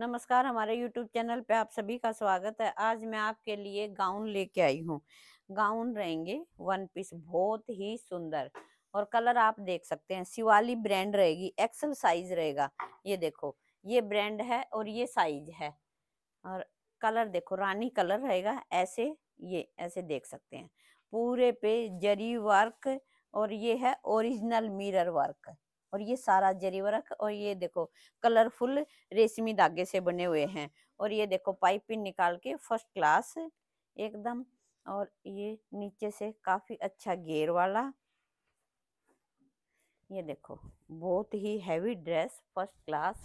नमस्कार हमारे YouTube channel पे आप सभी का स्वागत है आज मैं आपके लिए गाउन लेके आई हूँ गाउन रहेंगे वन पीस बहुत ही सुंदर और कलर आप देख सकते हैं शिवाली ब्रांड रहेगी एक्सल साइज रहेगा ये देखो ये ब्रांड है और ये साइज है और कलर देखो रानी कलर रहेगा ऐसे ये ऐसे देख सकते हैं पूरे पे जरी वर्क और ये है ओरिजिनल मिरर वर्क और ये सारा जरी वर्क और ये देखो कलरफुल रेशमी धागे से बने हुए हैं और ये देखो पाइपिंग निकाल के फर्स्ट क्लास एकदम और ये नीचे से काफी अच्छा गेयर वाला ये देखो बहुत ही हैवी ड्रेस फर्स्ट क्लास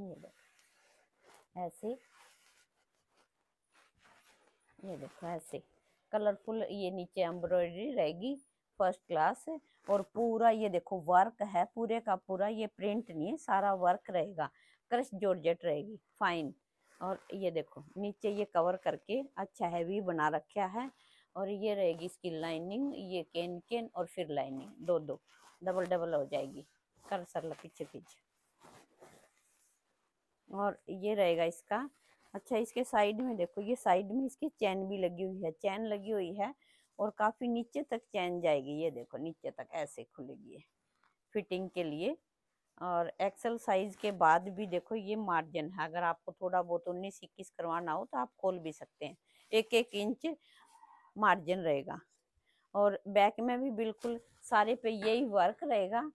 ये देखो ऐसे ये देखो ऐसे कलरफुल ये नीचे एम्ब्रॉयडरी रहेगी फर्स्ट क्लास और पूरा ये देखो वर्क है पूरे का पूरा ये प्रिंट नहीं है सारा वर्क रहेगा क्रश जॉर्जेट रहेगी फाइन और ये देखो नीचे ये कवर करके अच्छा हैवी बना रखा है और ये रहेगी इसकी लाइनिंग ये केन केन और फिर लाइनिंग दो दो डबल डबल हो जाएगी कर सरला पीछे पीछे और ये रहेगा इसका अच्छा इसके साइड में देखो ये साइड में इसकी चैन भी लगी हुई है चैन लगी हुई है और काफ़ी नीचे तक चैन जाएगी ये देखो नीचे तक ऐसे खुलेगी ये फिटिंग के लिए और एक्सल साइज के बाद भी देखो ये मार्जिन है अगर आपको थोड़ा बहुत उन्नीस इक्कीस करवाना हो तो आप खोल भी सकते हैं एक एक इंच मार्जिन रहेगा और बैक में भी बिल्कुल सारे पे यही वर्क रहेगा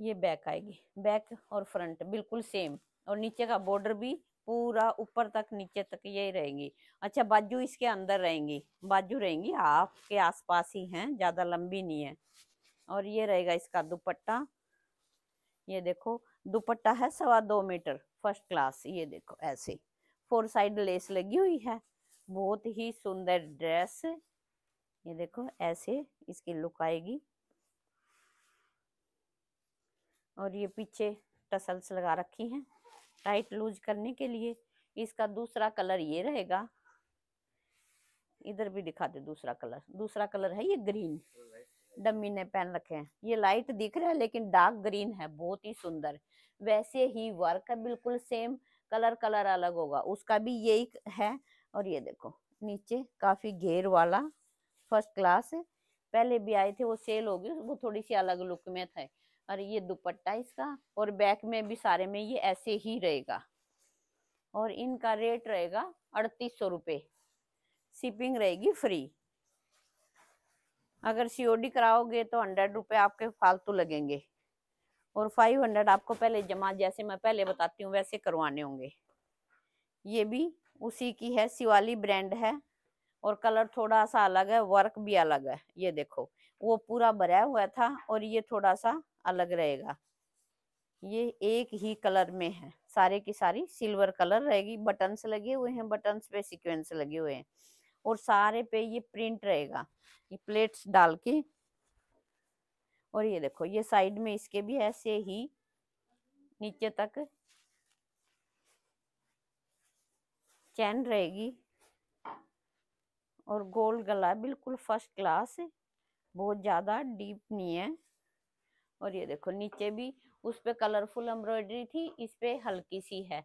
ये बैक आएगी बैक और फ्रंट बिल्कुल सेम और नीचे का बॉर्डर भी पूरा ऊपर तक नीचे तक ये रहेंगी अच्छा बाजू इसके अंदर रहेंगी बाजू रहेंगी हाफ के आसपास ही हैं ज़्यादा लंबी नहीं है और ये रहेगा इसका दुपट्टा ये देखो दुपट्टा है सवा दो मीटर फर्स्ट क्लास ये देखो ऐसे फोर साइड लेस लगी हुई है बहुत ही सुंदर ड्रेस ये देखो ऐसे इसकी लुक आएगी और ये पीछे टसल्स लगा रखी हैं टाइट लूज करने के लिए इसका दूसरा कलर ये रहेगा इधर भी दिखा दे दूसरा कलर दूसरा कलर है ये ग्रीन डम्मी ने पहन रखे हैं ये लाइट दिख रहा है लेकिन डार्क ग्रीन है बहुत ही सुंदर वैसे ही वर्क है बिल्कुल सेम कलर कलर अलग होगा उसका भी यही है और ये देखो नीचे काफी घेर वाला फर्स्ट क्लास पहले भी आए थे वो सेल हो गई वो थोड़ी सी अलग लुक में थे और ये दुपट्टा इसका और बैक में भी सारे में ये ऐसे ही रहेगा और इनका रेट रहेगा अड़तीस सौ रुपये शिपिंग रहेगी फ्री अगर सीओडी कराओगे तो हंड्रेड रुपये आपके फालतू लगेंगे और फाइव हंड्रेड आपको पहले जमा जैसे मैं पहले बताती हूँ वैसे करवाने होंगे ये भी उसी की है शिवाली ब्रांड है और कलर थोड़ा सा अलग है वर्क भी अलग है ये देखो वो पूरा भरा हुआ था और ये थोड़ा सा अलग रहेगा ये एक ही कलर में है सारे की सारी सिल्वर कलर रहेगी बटन्स लगे हुए हैं बटन्स पे सिक्वेंस लगे हुए हैं और सारे पे ये प्रिंट रहेगा ये प्लेट्स डाल के और ये देखो ये साइड में इसके भी ऐसे ही नीचे तक चैन रहेगी और गोल गला बिल्कुल फर्स्ट क्लास बहुत ज़्यादा डीप नहीं है और ये देखो नीचे भी उस पर कलरफुल एम्ब्रॉयडरी थी इस पर हल्की सी है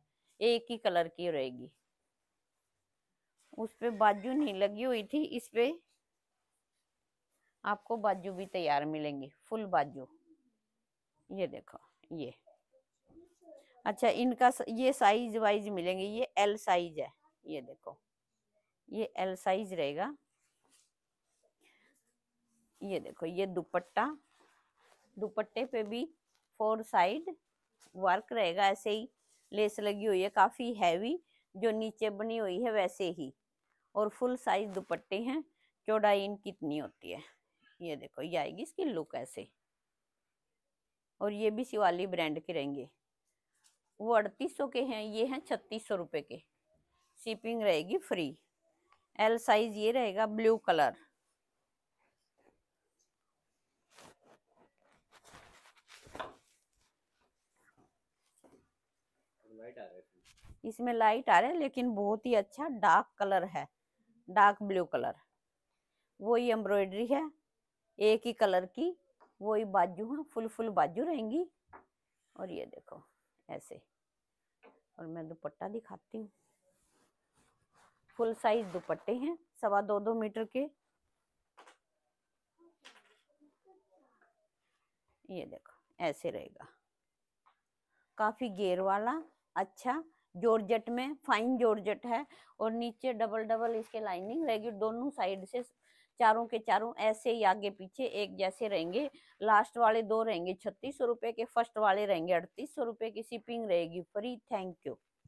एक ही कलर की रहेगी उस पर बाजू नहीं लगी हुई थी इस पर आपको बाजू भी तैयार मिलेंगे फुल बाजू ये देखो ये अच्छा इनका ये साइज वाइज मिलेंगे ये एल साइज है ये देखो ये एल साइज रहेगा ये देखो ये दुपट्टा दुपट्टे पे भी फोर साइड वर्क रहेगा ऐसे ही लेस लगी हुई है काफ़ी हैवी जो नीचे बनी हुई है वैसे ही और फुल साइज दुपट्टे हैं चौड़ाई इन कितनी होती है ये देखो ये आएगी इसकी लुक ऐसे और ये भी शिवाली ब्रांड के रहेंगे वो अड़तीस के हैं ये हैं छत्तीस सौ रुपये के शिपिंग रहेगी फ्री एल साइज ये रहेगा ब्लू कलर इसमें लाइट आ रहा है लेकिन बहुत ही अच्छा डार्क कलर है डार्क ब्लू कलर वही एम्ब्रॉयडरी है एक ही कलर की वही बाजू है फुल फुल बाजू रहेंगी और ये देखो ऐसे और मैं दुपट्टा दिखाती हूँ फुल साइज दुपट्टे हैं सवा दो दो मीटर के ये देखो ऐसे रहेगा काफ़ी गेर वाला अच्छा जोरजट में फाइन जोरजट है और नीचे डबल डबल इसके लाइनिंग रहेगी दोनों साइड से चारों के चारों ऐसे ही आगे पीछे एक जैसे रहेंगे लास्ट वाले दो रहेंगे छत्तीस सौ रुपए के फर्स्ट वाले रहेंगे अड़तीस सौ रुपए की शिपिंग रहेगी फ्री थैंक यू